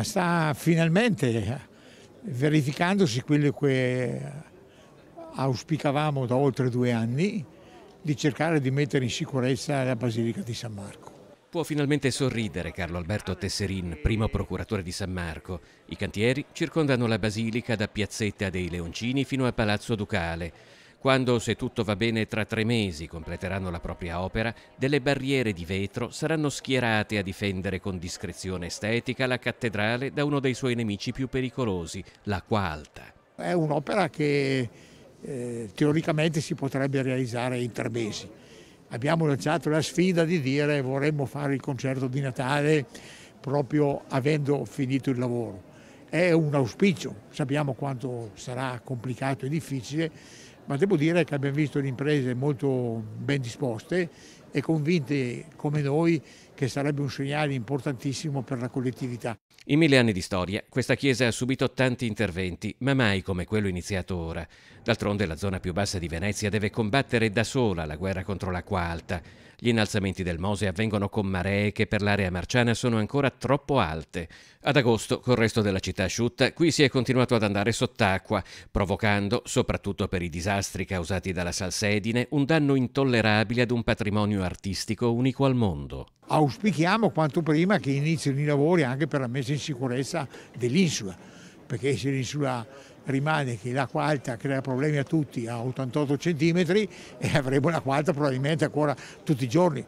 ma sta finalmente verificandosi quello che auspicavamo da oltre due anni di cercare di mettere in sicurezza la Basilica di San Marco. Può finalmente sorridere Carlo Alberto Tesserin, primo procuratore di San Marco. I cantieri circondano la basilica da Piazzetta dei Leoncini fino a Palazzo Ducale quando, se tutto va bene, tra tre mesi completeranno la propria opera, delle barriere di vetro saranno schierate a difendere con discrezione estetica la cattedrale da uno dei suoi nemici più pericolosi, l'acqua alta. È un'opera che eh, teoricamente si potrebbe realizzare in tre mesi. Abbiamo lanciato la sfida di dire vorremmo fare il concerto di Natale proprio avendo finito il lavoro. È un auspicio, sappiamo quanto sarà complicato e difficile, ma devo dire che abbiamo visto le imprese molto ben disposte e convinte come noi che sarebbe un segnale importantissimo per la collettività. In mille anni di storia, questa chiesa ha subito tanti interventi, ma mai come quello iniziato ora. D'altronde la zona più bassa di Venezia deve combattere da sola la guerra contro l'acqua alta. Gli innalzamenti del Mose avvengono con maree che per l'area marciana sono ancora troppo alte. Ad agosto, col resto della città asciutta, qui si è continuato ad andare sott'acqua, provocando, soprattutto per i disastri causati dalla salsedine, un danno intollerabile ad un patrimonio genio artistico unico al mondo. Auspichiamo quanto prima che inizino i lavori anche per la messa in sicurezza dell'insula, perché se l'insula rimane che l'acqua alta crea problemi a tutti a 88 centimetri e avremo l'acqua alta probabilmente ancora tutti i giorni.